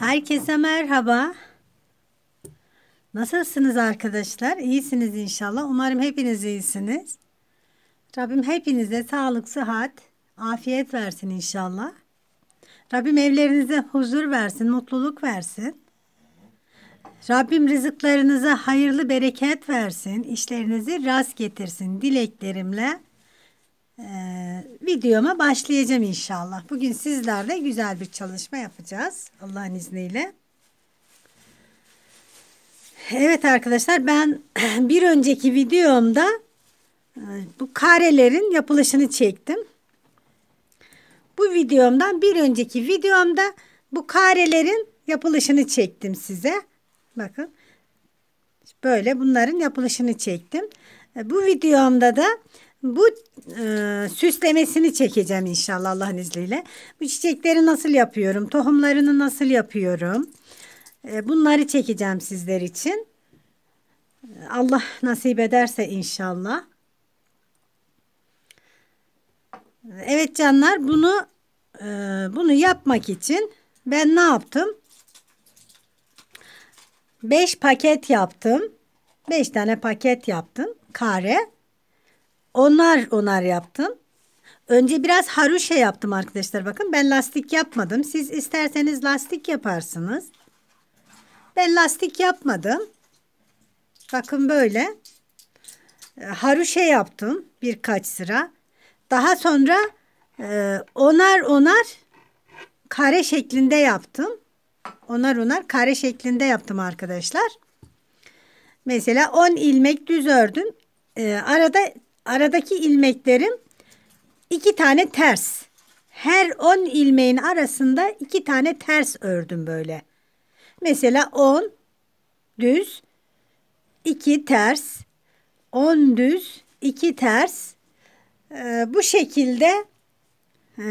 Herkese merhaba. Nasılsınız arkadaşlar? İyisiniz inşallah. Umarım hepiniz iyisiniz. Rabbim hepinize sağlık, sıhhat, afiyet versin inşallah. Rabbim evlerinize huzur versin, mutluluk versin. Rabbim rızıklarınıza hayırlı bereket versin, işlerinizi rast getirsin dileklerimle ee, videoma başlayacağım inşallah. Bugün sizlerle güzel bir çalışma yapacağız Allah'ın izniyle. Evet arkadaşlar ben bir önceki videomda e, bu karelerin yapılışını çektim. Bu videomdan bir önceki videomda bu karelerin yapılışını çektim size. Bakın böyle bunların yapılışını çektim. E, bu videomda da bu e, süslemesini çekeceğim inşallah Allah'ın izniyle. Bu çiçekleri nasıl yapıyorum? Tohumlarını nasıl yapıyorum? E, bunları çekeceğim sizler için. Allah nasip ederse inşallah. Evet canlar bunu e, bunu yapmak için ben ne yaptım? 5 paket yaptım. 5 tane paket yaptım. Kare. Onar onar yaptım. Önce biraz haruşa yaptım arkadaşlar. Bakın ben lastik yapmadım. Siz isterseniz lastik yaparsınız. Ben lastik yapmadım. Bakın böyle. Ee, haruşa yaptım birkaç sıra. Daha sonra e, onar onar kare şeklinde yaptım. Onar onar kare şeklinde yaptım arkadaşlar. Mesela 10 ilmek düz ördüm. Ee, arada aradaki ilmeklerim iki tane ters. Her on ilmeğin arasında iki tane ters ördüm böyle. Mesela on düz, iki ters, on düz, iki ters. Ee, bu şekilde e,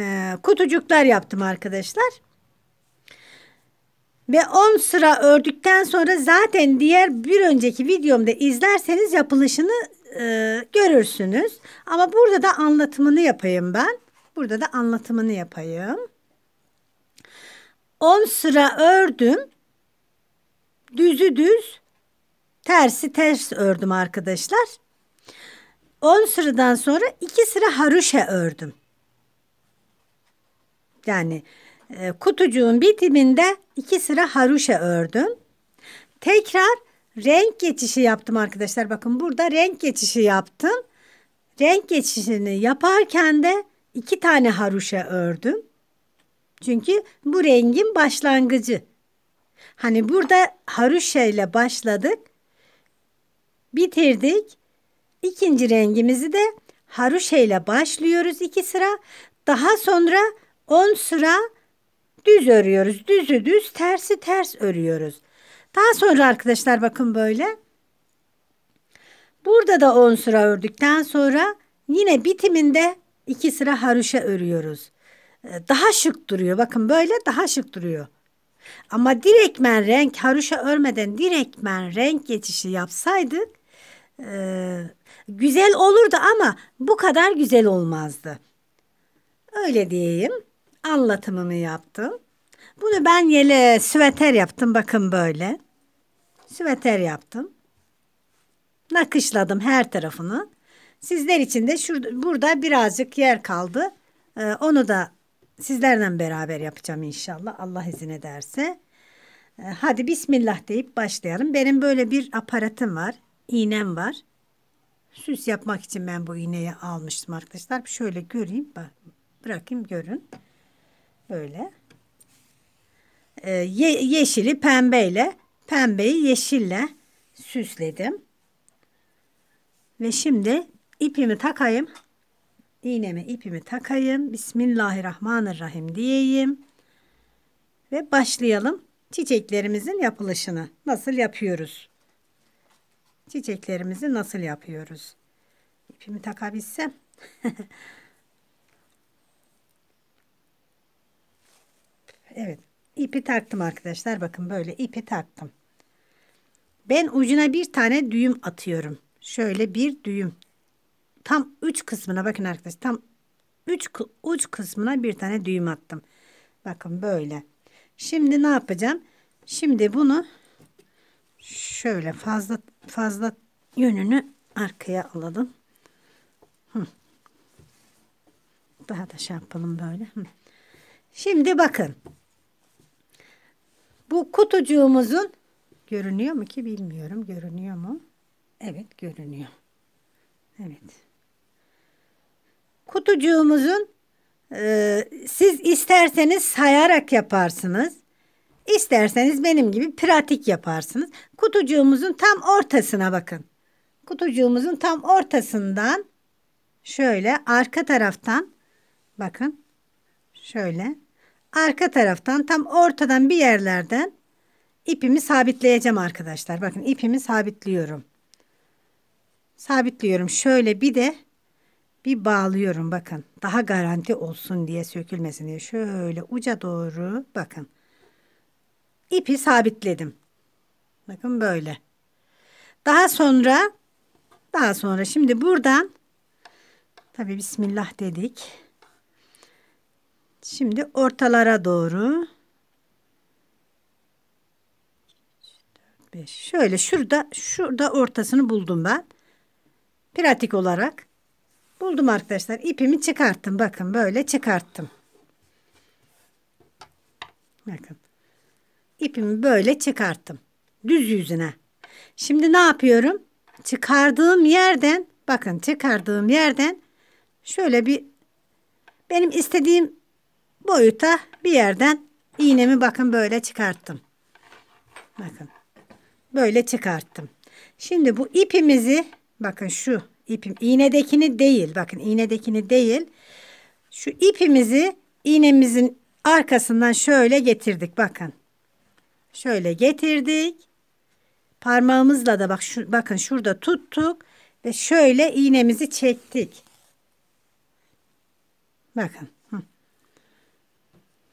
kutucuklar yaptım arkadaşlar. Ve 10 sıra ördükten sonra zaten diğer bir önceki videomda izlerseniz yapılışını e, görürsünüz. Ama burada da anlatımını yapayım ben. Burada da anlatımını yapayım. 10 sıra ördüm. Düzü düz, tersi ters ördüm arkadaşlar. 10 sıradan sonra 2 sıra haruşa ördüm. Yani e, kutucuğun bitiminde 2 sıra haruşa ördüm. Tekrar renk geçişi yaptım arkadaşlar. Bakın burada renk geçişi yaptım. Renk geçişini yaparken de iki tane haruşa ördüm. Çünkü bu rengin başlangıcı. Hani burada haroşa ile başladık. Bitirdik. İkinci rengimizi de haroşa ile başlıyoruz iki sıra. Daha sonra 10 sıra düz örüyoruz. Düzü düz, tersi ters örüyoruz. Daha sonra arkadaşlar bakın böyle. Burada da 10 sıra ördükten sonra yine bitiminde 2 sıra haroşa örüyoruz. Ee, daha şık duruyor. Bakın böyle daha şık duruyor. Ama direkmen renk haroşa örmeden direkmen renk geçişi yapsaydık e, güzel olurdu ama bu kadar güzel olmazdı. Öyle diyeyim. Anlatımımı yaptım. Bunu ben yele süveter yaptım bakın böyle süveter yaptım. Nakışladım her tarafını. Sizler için de şurada, burada birazcık yer kaldı. Ee, onu da sizlerle beraber yapacağım inşallah Allah izin ederse. Ee, hadi Bismillah deyip başlayalım. Benim böyle bir aparatım var. iğnem var. Süs yapmak için ben bu iğneyi almıştım arkadaşlar. Şöyle göreyim. Bak, bırakayım görün. Böyle. Ee, ye yeşili pembeyle pembeyi yeşille süsledim. Ve şimdi ipimi takayım. İğneme ipimi takayım. Bismillahirrahmanirrahim diyeyim. Ve başlayalım çiçeklerimizin yapılışını. Nasıl yapıyoruz? Çiçeklerimizi nasıl yapıyoruz? İpimi takabilsem. evet. İpi taktım arkadaşlar. Bakın böyle ipi taktım. Ben ucuna bir tane düğüm atıyorum. Şöyle bir düğüm. Tam üç kısmına bakın arkadaşlar. Tam üç uç kısmına bir tane düğüm attım. Bakın böyle. Şimdi ne yapacağım? Şimdi bunu şöyle fazla fazla yönünü arkaya alalım. Daha da şey yapalım böyle. Şimdi bakın. Bu kutucuğumuzun görünüyor mu ki bilmiyorum. Görünüyor mu? Evet görünüyor. Evet. Kutucuğumuzun e, siz isterseniz sayarak yaparsınız. İsterseniz benim gibi pratik yaparsınız. Kutucuğumuzun tam ortasına bakın. Kutucuğumuzun tam ortasından şöyle arka taraftan bakın şöyle arka taraftan tam ortadan bir yerlerden ipimi sabitleyeceğim arkadaşlar. Bakın ipimi sabitliyorum. Sabitliyorum. Şöyle bir de bir bağlıyorum bakın. Daha garanti olsun diye sökülmesin diye. Şöyle uca doğru bakın. İpi sabitledim. Bakın böyle. Daha sonra daha sonra şimdi buradan tabi Bismillah dedik. Şimdi ortalara doğru. Şöyle şurada şurada ortasını buldum ben. Pratik olarak buldum arkadaşlar. İpimi çıkarttım. Bakın böyle çıkarttım. Bakın. İpimi böyle çıkarttım. Düz yüzüne. Şimdi ne yapıyorum? Çıkardığım yerden bakın çıkardığım yerden şöyle bir benim istediğim boyuta bir yerden iğnemi bakın böyle çıkarttım. Bakın böyle çıkarttım. Şimdi bu ipimizi bakın şu ipim iğnedekini değil bakın iğnedekini değil. Şu ipimizi iğnemizin arkasından şöyle getirdik bakın. Şöyle getirdik. Parmağımızla da bak şu, bakın şurada tuttuk ve şöyle iğnemizi çektik. Bakın.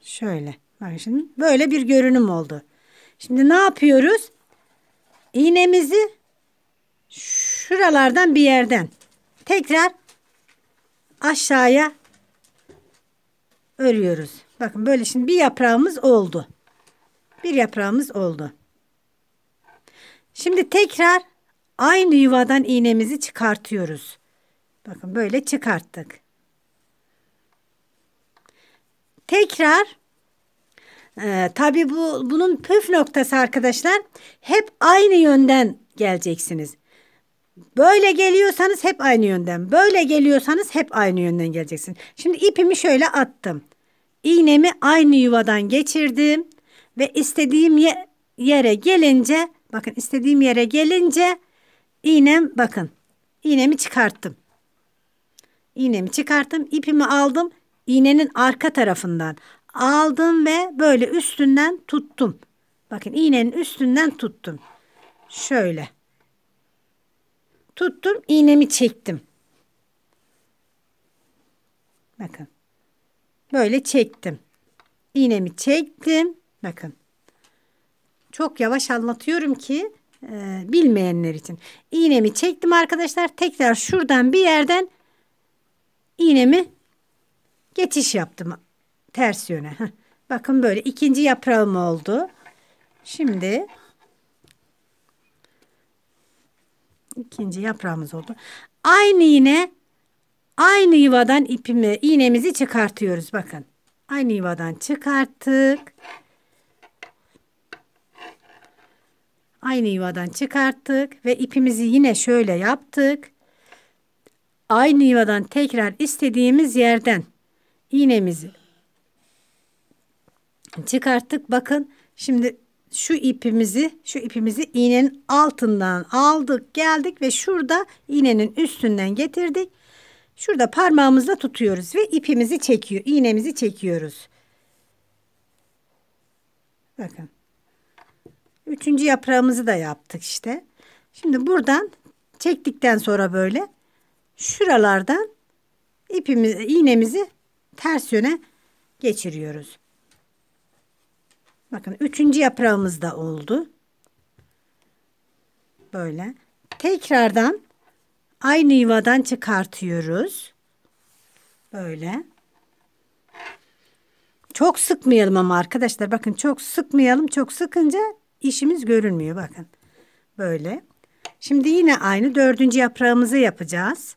Şöyle. Bakın şimdi böyle bir görünüm oldu. Şimdi ne yapıyoruz? İğnemizi şuralardan bir yerden tekrar aşağıya örüyoruz. Bakın böyle şimdi bir yaprağımız oldu. Bir yaprağımız oldu. Şimdi tekrar aynı yuvadan iğnemizi çıkartıyoruz. Bakın böyle çıkarttık. Tekrar e, tabii bu bunun püf noktası arkadaşlar hep aynı yönden geleceksiniz. Böyle geliyorsanız hep aynı yönden. Böyle geliyorsanız hep aynı yönden geleceksin. Şimdi ipimi şöyle attım. İğnemi aynı yuvadan geçirdim ve istediğim ye yere gelince bakın istediğim yere gelince iğnem bakın iğnemi çıkarttım. İğnemi çıkarttım, ipimi aldım iğnenin arka tarafından aldım ve böyle üstünden tuttum. Bakın iğnenin üstünden tuttum. Şöyle. Tuttum, iğnemi çektim. Bakın. Böyle çektim. İğnemi çektim. Bakın. Çok yavaş anlatıyorum ki e, bilmeyenler için. İğnemi çektim arkadaşlar. Tekrar şuradan bir yerden iğnemi Geçiş yaptım ters yöne. Bakın böyle ikinci yaprağım oldu. Şimdi ikinci yaprağımız oldu. Aynı yine aynı yuvadan ipimi iğnemizi çıkartıyoruz bakın. Aynı yuvadan çıkarttık. Aynı yuvadan çıkarttık ve ipimizi yine şöyle yaptık. Aynı yuvadan tekrar istediğimiz yerden iğnemizi çıkarttık. Bakın şimdi şu ipimizi şu ipimizi iğnenin altından aldık geldik ve şurada iğnenin üstünden getirdik. Şurada parmağımızla tutuyoruz ve ipimizi çekiyor iğnemizi çekiyoruz. Bakın. Üçüncü yaprağımızı da yaptık işte. Şimdi buradan çektikten sonra böyle şuralardan ipimizi iğnemizi ters yöne geçiriyoruz. Bakın üçüncü yaprağımız da oldu. Böyle. Tekrardan aynı yuvadan çıkartıyoruz. Böyle. Çok sıkmayalım ama arkadaşlar bakın çok sıkmayalım. Çok sıkınca işimiz görünmüyor bakın. Böyle. Şimdi yine aynı dördüncü yaprağımızı yapacağız.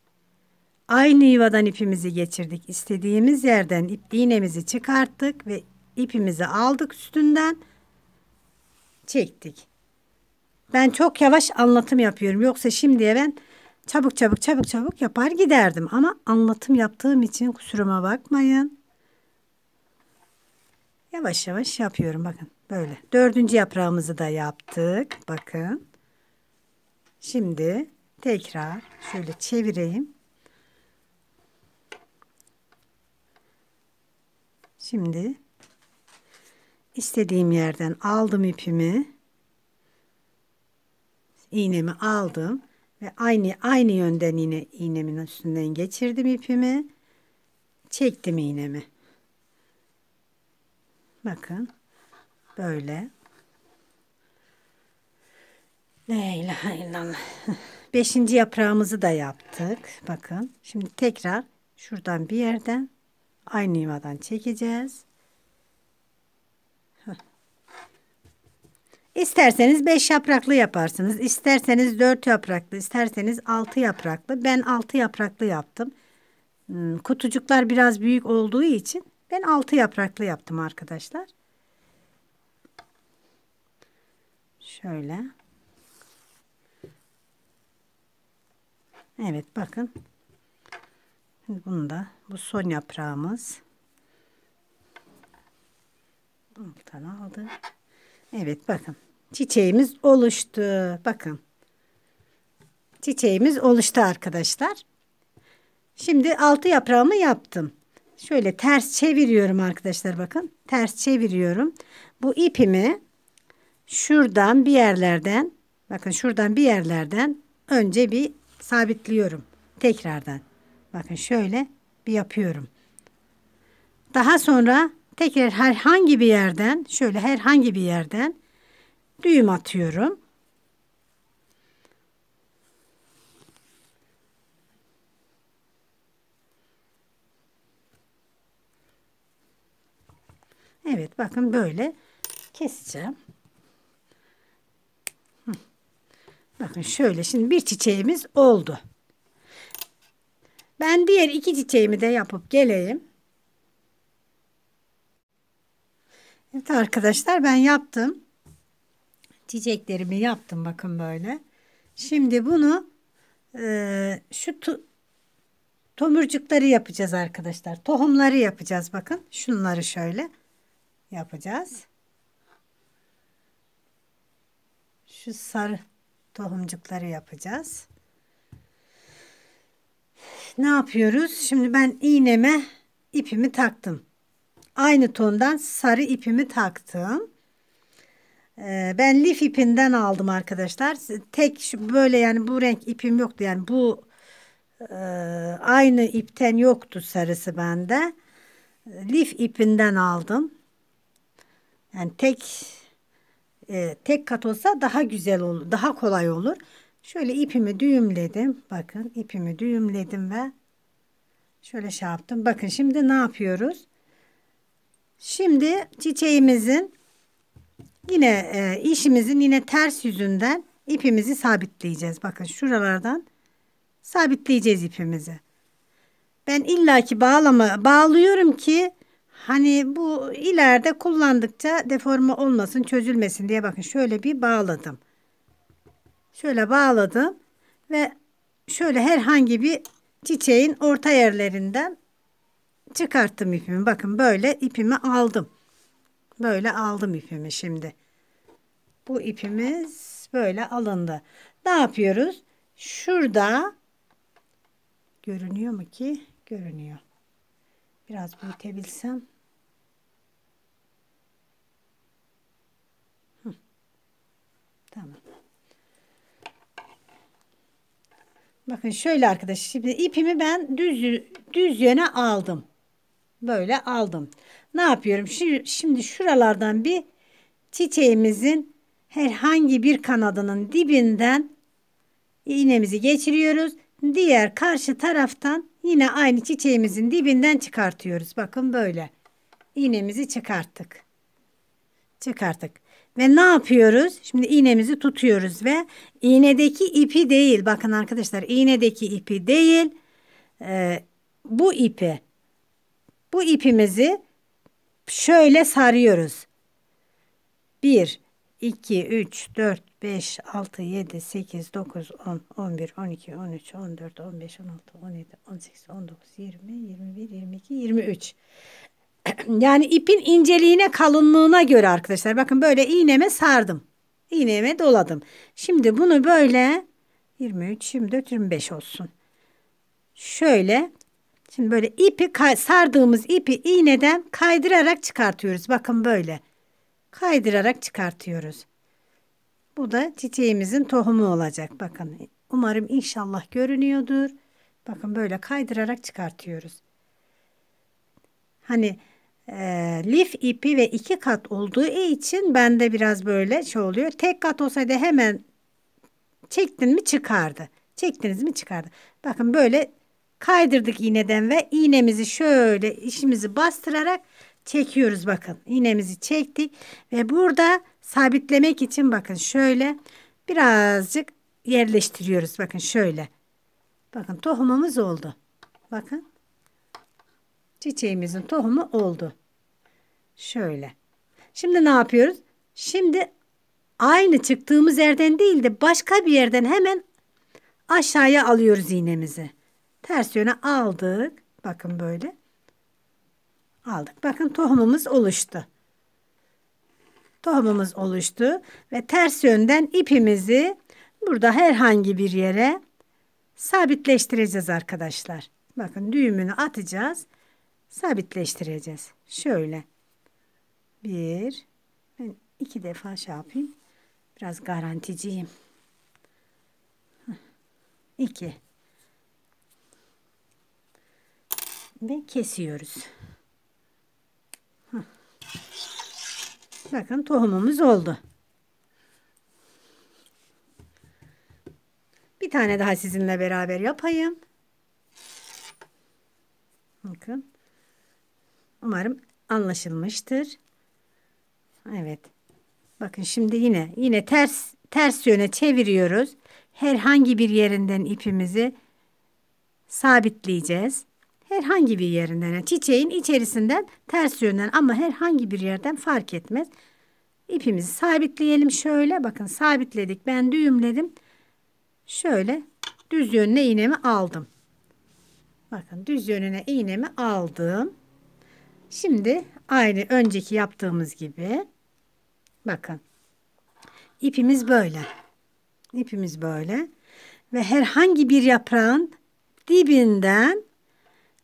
Aynı yuvadan ipimizi geçirdik. İstediğimiz yerden ip iğnemizi çıkarttık ve ipimizi aldık üstünden çektik. Ben çok yavaş anlatım yapıyorum. Yoksa şimdiye ben çabuk çabuk çabuk çabuk yapar giderdim. Ama anlatım yaptığım için kusuruma bakmayın. Yavaş yavaş yapıyorum bakın böyle. Dördüncü yaprağımızı da yaptık. Bakın. Şimdi tekrar şöyle çevireyim. Şimdi istediğim yerden aldım ipimi. iğnemi aldım ve aynı aynı yönden yine iğnemin üstünden geçirdim ipimi. Çektim iğnemi. Bakın böyle. La ilahe illallah. Beşinci yaprağımızı da yaptık. Bakın. Şimdi tekrar şuradan bir yerden aynı yuvadan çekeceğiz. İsterseniz 5 yapraklı yaparsınız. isterseniz 4 yapraklı, isterseniz 6 yapraklı. Ben 6 yapraklı yaptım. Hmm, kutucuklar biraz büyük olduğu için ben 6 yapraklı yaptım arkadaşlar. Şöyle. Evet bakın. Şimdi bunu da bu son yaprağımız. Alttan aldı. Evet bakın. Çiçeğimiz oluştu. Bakın. Çiçeğimiz oluştu arkadaşlar. Şimdi altı yaprağımı yaptım. Şöyle ters çeviriyorum arkadaşlar bakın. Ters çeviriyorum. Bu ipimi şuradan bir yerlerden bakın şuradan bir yerlerden önce bir sabitliyorum tekrardan. Bakın şöyle bir yapıyorum. Daha sonra tekrar herhangi bir yerden şöyle herhangi bir yerden düğüm atıyorum. Evet bakın böyle keseceğim. Bakın şöyle şimdi bir çiçeğimiz oldu. Ben diğer iki çiçeğimi de yapıp geleyim. Evet arkadaşlar ben yaptım. Çiçeklerimi yaptım bakın böyle. Şimdi bunu e, şu tomurcukları yapacağız arkadaşlar. Tohumları yapacağız bakın. Şunları şöyle yapacağız. Şu sarı tohumcukları yapacağız ne yapıyoruz? Şimdi ben iğneme ipimi taktım. Aynı tondan sarı ipimi taktım. Ee, ben lif ipinden aldım arkadaşlar. Tek böyle yani bu renk ipim yoktu. Yani bu e, aynı ipten yoktu sarısı bende. Lif ipinden aldım. Yani tek e, tek kat olsa daha güzel olur. Daha kolay olur. Şöyle ipimi düğümledim. Bakın ipimi düğümledim ve şöyle şey yaptım. Bakın şimdi ne yapıyoruz? Şimdi çiçeğimizin yine e, işimizin yine ters yüzünden ipimizi sabitleyeceğiz. Bakın şuralardan sabitleyeceğiz ipimizi. Ben illaki bağlama bağlıyorum ki hani bu ileride kullandıkça deforme olmasın, çözülmesin diye bakın şöyle bir bağladım. Şöyle bağladım ve şöyle herhangi bir çiçeğin orta yerlerinden çıkarttım ipimi. Bakın böyle ipimi aldım. Böyle aldım ipimi şimdi. Bu ipimiz böyle alındı. Ne yapıyoruz? Şurada görünüyor mu ki? Görünüyor. Biraz büyütebilsem. Bakın şöyle arkadaşlar şimdi ipimi ben düz düz yöne aldım. Böyle aldım. Ne yapıyorum? Şimdi, şimdi şuralardan bir çiçeğimizin herhangi bir kanadının dibinden iğnemizi geçiriyoruz. Diğer karşı taraftan yine aynı çiçeğimizin dibinden çıkartıyoruz. Bakın böyle. İğnemizi çıkarttık. Çıkarttık. Ve ne yapıyoruz? Şimdi iğnemizi tutuyoruz ve iğnedeki ipi değil. Bakın arkadaşlar iğnedeki ipi değil. E, bu ipi. Bu ipimizi şöyle sarıyoruz. 1, 2, 3, 4, 5, 6, 7, 8, 9, 10, 11, 12, 13, 14, 15, 16, 17, 18, 19, 20, 21, 22, 23. yani ipin inceliğine kalınlığına göre arkadaşlar. Bakın böyle iğneme sardım. iğneme doladım. Şimdi bunu böyle 23, 24, 25 olsun. Şöyle şimdi böyle ipi sardığımız ipi iğneden kaydırarak çıkartıyoruz. Bakın böyle kaydırarak çıkartıyoruz. Bu da çiçeğimizin tohumu olacak. Bakın umarım inşallah görünüyordur. Bakın böyle kaydırarak çıkartıyoruz. Hani e, lif ipi ve iki kat olduğu için bende biraz böyle şey oluyor. Tek kat olsaydı hemen çektin mi çıkardı. Çektiniz mi çıkardı. Bakın böyle kaydırdık iğneden ve iğnemizi şöyle işimizi bastırarak çekiyoruz bakın. İğnemizi çektik ve burada sabitlemek için bakın şöyle birazcık yerleştiriyoruz. Bakın şöyle. Bakın tohumumuz oldu. Bakın. Çiçeğimizin tohumu oldu. Şöyle. Şimdi ne yapıyoruz? Şimdi aynı çıktığımız yerden değil de başka bir yerden hemen aşağıya alıyoruz iğnemizi. Ters yöne aldık. Bakın böyle. Aldık. Bakın tohumumuz oluştu. Tohumumuz oluştu ve ters yönden ipimizi burada herhangi bir yere sabitleştireceğiz arkadaşlar. Bakın düğümünü atacağız sabitleştireceğiz. Şöyle. Bir. Ben iki defa şey yapayım. Biraz garanticiyim. İki. Ve kesiyoruz. Bakın tohumumuz oldu. Bir tane daha sizinle beraber yapayım. Bakın. Umarım anlaşılmıştır. Evet. Bakın şimdi yine yine ters ters yöne çeviriyoruz. Herhangi bir yerinden ipimizi sabitleyeceğiz. Herhangi bir yerinden yani çiçeğin içerisinden ters yönden ama herhangi bir yerden fark etmez. İpimizi sabitleyelim şöyle. Bakın sabitledik. Ben düğümledim. Şöyle düz yönüne iğnemi aldım. Bakın düz yönüne iğnemi aldım. Şimdi aynı önceki yaptığımız gibi bakın ipimiz böyle. İpimiz böyle ve herhangi bir yaprağın dibinden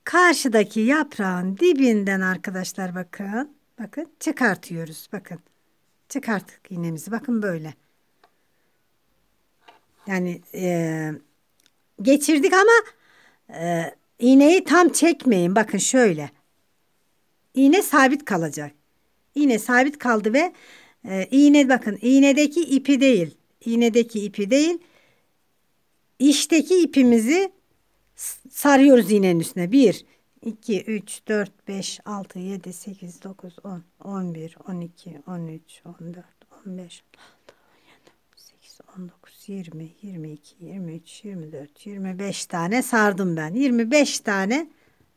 karşıdaki yaprağın dibinden arkadaşlar bakın. Bakın çıkartıyoruz. Bakın. Çıkarttık iğnemizi. Bakın böyle. Yani e, geçirdik ama e, iğneyi tam çekmeyin. Bakın şöyle iğne sabit kalacak. İğne sabit kaldı ve e, iğne bakın iğnedeki ipi değil. iğnedeki ipi değil. işteki ipimizi sarıyoruz iğnenin üstüne. 1, 2, 3, 4, 5, on 7, 8, 9, 10, 11, 12, 13, 14, 15, 19, 20, 22, 23, 24, 25 tane sardım ben. 25 tane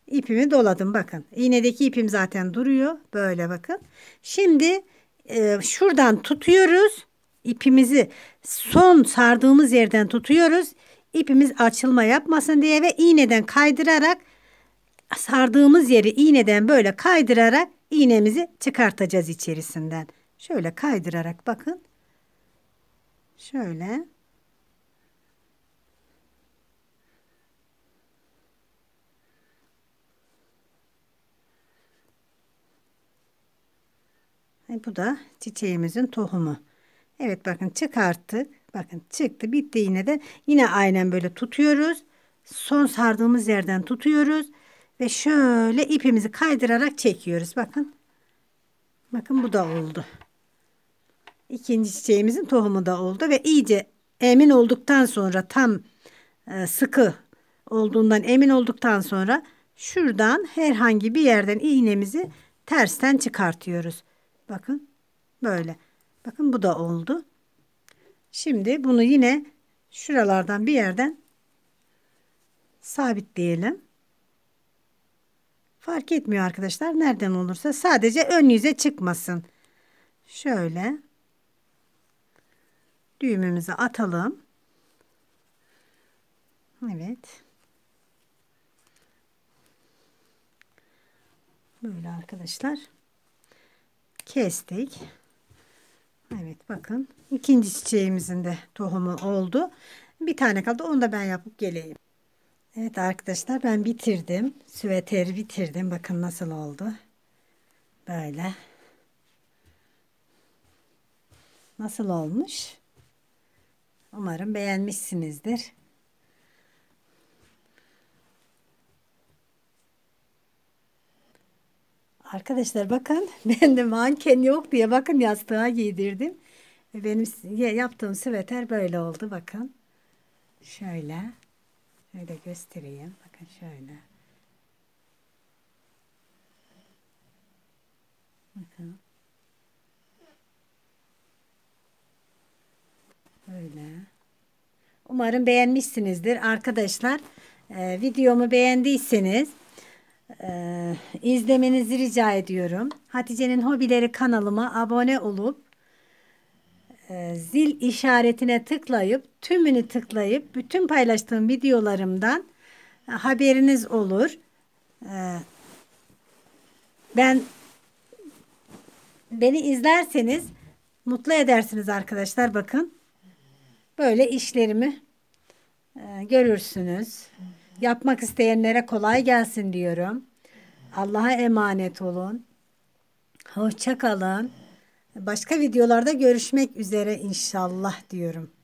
İpimi doladım bakın. İğnedeki ipim zaten duruyor. Böyle bakın. Şimdi e, şuradan tutuyoruz. İpimizi son sardığımız yerden tutuyoruz. İpimiz açılma yapmasın diye ve iğneden kaydırarak sardığımız yeri iğneden böyle kaydırarak iğnemizi çıkartacağız içerisinden. Şöyle kaydırarak bakın. Şöyle. E, bu da çiçeğimizin tohumu. Evet bakın çıkarttık. Bakın çıktı bitti yine de yine aynen böyle tutuyoruz. Son sardığımız yerden tutuyoruz. Ve şöyle ipimizi kaydırarak çekiyoruz. Bakın. Bakın bu da oldu. İkinci çiçeğimizin tohumu da oldu. Ve iyice emin olduktan sonra tam e, sıkı olduğundan emin olduktan sonra şuradan herhangi bir yerden iğnemizi tersten çıkartıyoruz. Bakın böyle. Bakın bu da oldu. Şimdi bunu yine şuralardan bir yerden sabitleyelim. Fark etmiyor arkadaşlar. Nereden olursa sadece ön yüze çıkmasın. Şöyle düğümümüzü atalım. Evet. Böyle arkadaşlar kestik. Evet bakın ikinci çiçeğimizin de tohumu oldu. Bir tane kaldı onu da ben yapıp geleyim. Evet arkadaşlar ben bitirdim. Süveteri bitirdim. Bakın nasıl oldu. Böyle. Nasıl olmuş? Umarım beğenmişsinizdir. Arkadaşlar bakın ben de manken yok diye bakın yastığa giydirdim. Benim yaptığım süveter böyle oldu bakın. Şöyle. Şöyle göstereyim. Bakın şöyle. Bakın. Böyle. Umarım beğenmişsinizdir arkadaşlar. E, videomu beğendiyseniz e, izlemenizi rica ediyorum. Hatice'nin hobileri kanalıma abone olup e, zil işaretine tıklayıp tümünü tıklayıp bütün paylaştığım videolarımdan e, haberiniz olur. E, ben beni izlerseniz mutlu edersiniz arkadaşlar bakın. Böyle işlerimi e, görürsünüz. Yapmak isteyenlere kolay gelsin diyorum. Allah'a emanet olun. Hoşça kalın. Başka videolarda görüşmek üzere inşallah diyorum.